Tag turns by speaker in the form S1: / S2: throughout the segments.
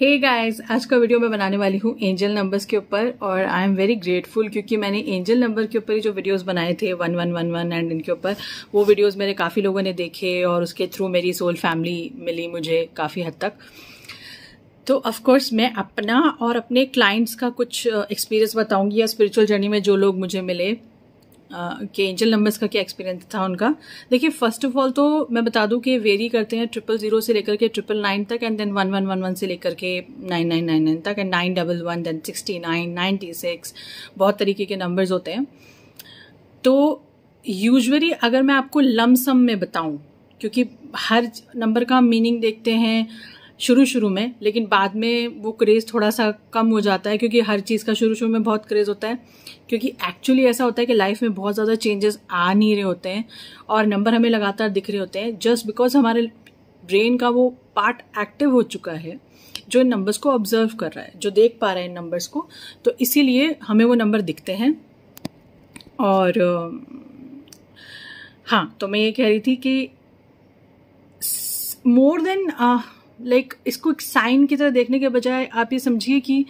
S1: hey guys आज का video मैं बनाने वाली हूँ एंजल नंबर्स के ऊपर और आई एम वेरी ग्रेटफुल क्योंकि मैंने एंजल नंबर के ऊपर ही जो वीडियोस बनाए थे one one one one and इनके ऊपर वो वीडियोस मेरे काफ़ी लोगों ने देखे और उसके थ्रू मेरी सोल फैमिली मिली मुझे काफ़ी हद तक तो ऑफकोर्स मैं अपना और अपने क्लाइंट्स का कुछ एक्सपीरियंस uh, बताऊंगी या स्पिरिचुअल जर्नी में जो लोग मुझे मिले कि एंजल नंबर्स का क्या एक्सपीरियंस था उनका देखिए फर्स्ट ऑफ ऑल तो मैं बता दूं कि वेरी करते हैं ट्रिपल जीरो से लेकर के ट्रिपल नाइन तक and then one one one one से लेकर के नाइन नाइन नाइन नाइन तक and nine double one then sixty nine ninety six बहुत तरीके के नंबर्स होते हैं तो यूजली अगर मैं आपको लमसम में बताऊं क्योंकि हर नंबर का मीनिंग देखते हैं शुरू शुरू में लेकिन बाद में वो क्रेज़ थोड़ा सा कम हो जाता है क्योंकि हर चीज़ का शुरू शुरू में बहुत क्रेज़ होता है क्योंकि एक्चुअली ऐसा होता है कि लाइफ में बहुत ज़्यादा चेंजेस आ नहीं रहे होते हैं और नंबर हमें लगातार दिख रहे होते हैं जस्ट बिकॉज हमारे ब्रेन का वो पार्ट एक्टिव हो चुका है जो इन नंबर्स को ऑब्जर्व कर रहा है जो देख पा रहा है इन नंबर्स को तो इसीलिए हमें वो नंबर दिखते हैं और हाँ तो मैं ये कह रही थी कि मोर देन लाइक like, इसको एक साइन की तरह देखने के बजाय आप ये समझिए कि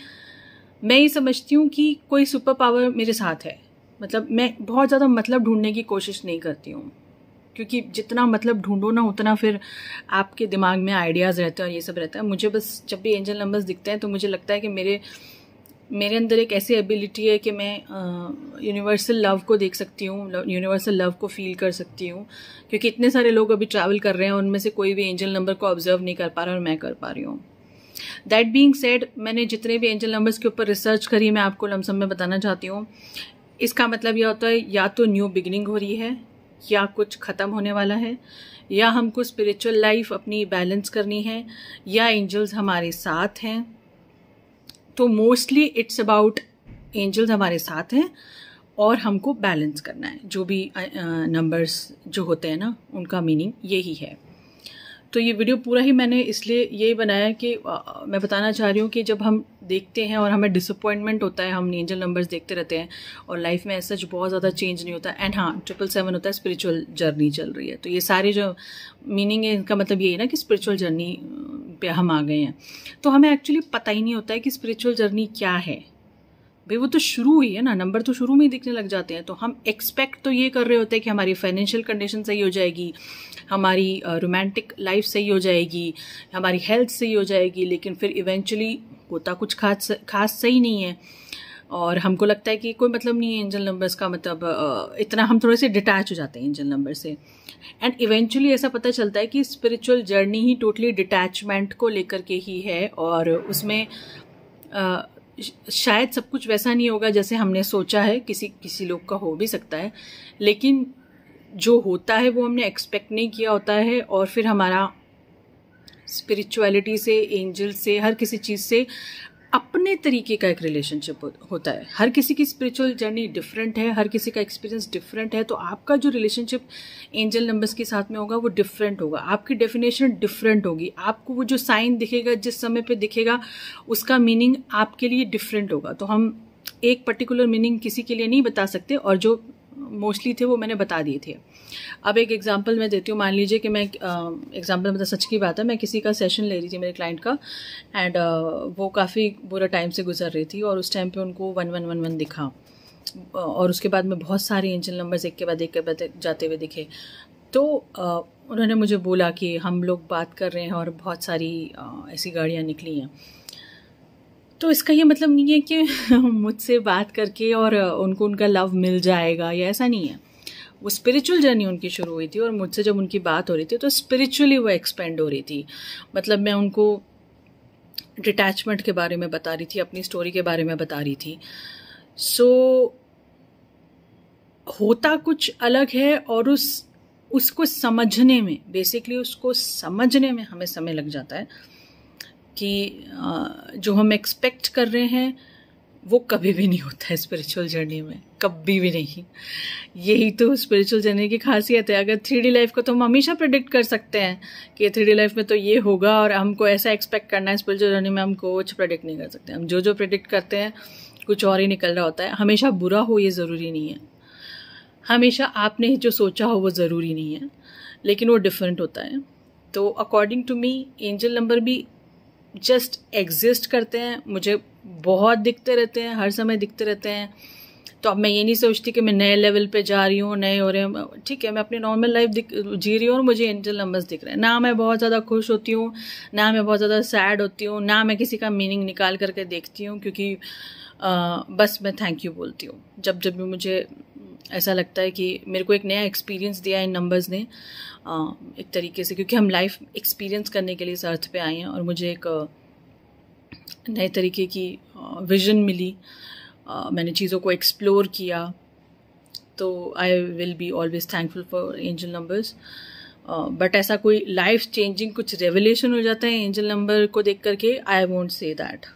S1: मैं ये समझती हूँ कि कोई सुपर पावर मेरे साथ है मतलब मैं बहुत ज़्यादा मतलब ढूंढने की कोशिश नहीं करती हूँ क्योंकि जितना मतलब ढूंढो ना उतना फिर आपके दिमाग में आइडियाज़ रहते हैं और ये सब रहता है मुझे बस जब भी एंजल नंबर्स दिखते हैं तो मुझे लगता है कि मेरे मेरे अंदर एक ऐसी एबिलिटी है कि मैं यूनिवर्सल लव को देख सकती हूँ यूनिवर्सल लव को फील कर सकती हूँ क्योंकि इतने सारे लोग अभी ट्रैवल कर रहे हैं उनमें से कोई भी एंजल नंबर को ऑब्जर्व नहीं कर पा रहा और मैं कर पा रही हूँ दैट बींग सेड मैंने जितने भी एंजल नंबर्स के ऊपर रिसर्च करी मैं आपको लमसम में बताना चाहती हूँ इसका मतलब यह होता है या तो न्यू बिगनिंग हो रही है या कुछ ख़त्म होने वाला है या हमको स्पिरिचुअल लाइफ अपनी बैलेंस करनी है या एंजल्स हमारे साथ हैं तो मोस्टली इट्स अबाउट एंजल्स हमारे साथ हैं और हमको बैलेंस करना है जो भी नंबर्स जो होते हैं ना उनका मीनिंग यही है तो ये वीडियो पूरा ही मैंने इसलिए यही बनाया कि आ, मैं बताना चाह रही हूँ कि जब हम देखते हैं और हमें डिसअपॉइंटमेंट होता है हम एंजल नंबर्स देखते रहते हैं और लाइफ में ऐसा जो बहुत ज़्यादा चेंज नहीं होता एंड हाँ ट्रिपल सेवन होता है स्पिरिचुअल जर्नी चल रही है तो ये सारे जो मीनिंग है इनका मतलब यही ना कि स्पिरिचुअल जर्नी पे हम आ गए हैं तो हमें एक्चुअली पता ही नहीं होता है कि स्पिरिचुअल जर्नी क्या है भाई वो तो शुरू ही है ना नंबर तो शुरू में ही दिखने लग जाते हैं तो हम एक्सपेक्ट तो ये कर रहे होते हैं कि हमारी फाइनेंशियल कंडीशन सही हो जाएगी हमारी रोमांटिक लाइफ सही हो जाएगी हमारी हेल्थ सही हो जाएगी लेकिन फिर इवेंचुअली होता कुछ खास खास सही नहीं है और हमको लगता है कि कोई मतलब नहीं है एंजल नंबर्स का मतलब इतना हम थोड़े से डिटैच हो जाते हैं एंजल नंबर से एंड इवेंचुअली ऐसा पता चलता है कि स्पिरिचुअल जर्नी ही टोटली डिटैचमेंट को लेकर के ही है और उसमें शायद सब कुछ वैसा नहीं होगा जैसे हमने सोचा है किसी किसी लोग का हो भी सकता है लेकिन जो होता है वो हमने एक्सपेक्ट नहीं किया होता है और फिर हमारा स्पिरिचुअलिटी से एंजल से हर किसी चीज़ से अपने तरीके का एक रिलेशनशिप होता है हर किसी की स्पिरिचुअल जर्नी डिफरेंट है हर किसी का एक्सपीरियंस डिफरेंट है तो आपका जो रिलेशनशिप एंजल नंबर्स के साथ में होगा वो डिफरेंट होगा आपकी डेफिनेशन डिफरेंट होगी आपको वो जो साइन दिखेगा जिस समय पे दिखेगा उसका मीनिंग आपके लिए डिफरेंट होगा तो हम एक पर्टिकुलर मीनिंग किसी के लिए नहीं बता सकते और जो मोस्टली थे वो मैंने बता दिए थे अब एक एग्जांपल मैं देती हूँ मान लीजिए कि मैं एग्जांपल मतलब सच की बात है मैं किसी का सेशन ले रही थी मेरे क्लाइंट का एंड uh, वो काफ़ी बुरा टाइम से गुजर रही थी और उस टाइम पे उनको वन वन वन वन दिखा और उसके बाद में बहुत सारे एंजल नंबर्स एक के बाद एक के बाद जाते हुए दिखे तो uh, उन्होंने मुझे बोला कि हम लोग बात कर रहे हैं और बहुत सारी uh, ऐसी गाड़ियाँ निकली हैं तो इसका ये मतलब नहीं है कि मुझसे बात करके और उनको उनका लव मिल जाएगा या ऐसा नहीं है वो स्पिरिचुअल जर्नी उनकी शुरू हुई थी और मुझसे जब उनकी बात हो रही थी तो स्पिरिचुअली वो एक्सपेंड हो रही थी मतलब मैं उनको डिटैचमेंट के बारे में बता रही थी अपनी स्टोरी के बारे में बता रही थी सो so, होता कुछ अलग है और उस उसको समझने में बेसिकली उसको समझने में हमें समय लग जाता है कि जो हम एक्सपेक्ट कर रहे हैं वो कभी भी नहीं होता है स्पिरिचुअल जर्नी में कभी भी नहीं यही तो स्पिरिचुअल जर्नी की खासियत है अगर थ्री डी लाइफ को तो हम हमेशा प्रिडिक्ट कर सकते हैं कि थ्री डी लाइफ में तो ये होगा और हमको ऐसा एक्सपेक्ट करना है स्पिरिचुअल जर्नी में हम कुछ प्रिडिक्ट नहीं कर सकते हम जो जो प्रिडिक्ट करते हैं कुछ और ही निकल रहा होता है हमेशा बुरा हो ये ज़रूरी नहीं है हमेशा आपने जो सोचा हो वो ज़रूरी नहीं है लेकिन वो डिफरेंट होता है तो according to me angel number भी जस्ट एग्जिस्ट करते हैं मुझे बहुत दिखते रहते हैं हर समय दिखते रहते हैं तो अब मैं ये नहीं सोचती कि मैं नए लेवल पे जा रही हूँ नए हो रहे हैं ठीक है मैं अपनी नॉर्मल लाइफ जी रही हूँ और मुझे एंजल नंबर्स दिख रहे हैं ना मैं बहुत ज़्यादा खुश होती हूँ ना मैं बहुत ज़्यादा सैड होती हूँ ना मैं किसी का मीनिंग निकाल करके देखती हूँ क्योंकि आ, बस मैं थैंक यू बोलती हूँ जब जब भी मुझे ऐसा लगता है कि मेरे को एक नया एक्सपीरियंस दिया है इन नंबर्स ने आ, एक तरीके से क्योंकि हम लाइफ एक्सपीरियंस करने के लिए इस अर्थ पे आए हैं और मुझे एक नए तरीके की विजन मिली आ, मैंने चीज़ों को एक्सप्लोर किया तो I will be always thankful for angel numbers but ऐसा कोई लाइफ चेंजिंग कुछ रेवोल्यूशन हो जाता है एंजल नंबर को देख करके आई वॉन्ट से दैट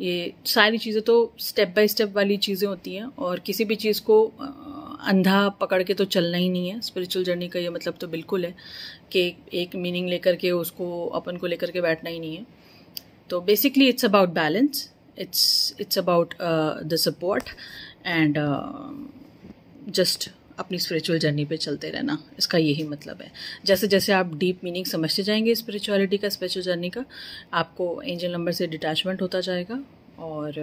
S1: ये सारी चीज़ें तो स्टेप बाय स्टेप वाली चीज़ें होती हैं और किसी भी चीज़ को अंधा पकड़ के तो चलना ही नहीं है स्पिरिचुअल जर्नी का ये मतलब तो बिल्कुल है कि एक मीनिंग लेकर के उसको अपन को लेकर के बैठना ही नहीं है तो basically it's about balance it's it's about the support and just अपनी स्पिरिचुअल जर्नी पे चलते रहना इसका यही मतलब है जैसे जैसे आप डीप मीनिंग समझते जाएंगे स्पिरिचुअलिटी का स्पिरिचुअल जर्नी का आपको एंजल नंबर से डिटैचमेंट होता जाएगा और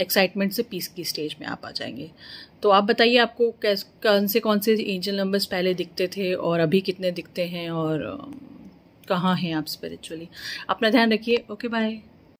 S1: एक्साइटमेंट uh, से पीस की स्टेज में आप आ जाएंगे तो आप बताइए आपको कैस कौन से कौन से एंजल नंबर्स पहले दिखते थे और अभी कितने दिखते हैं और uh, कहाँ हैं आप स्पिरिचुअली अपना ध्यान रखिए ओके बाय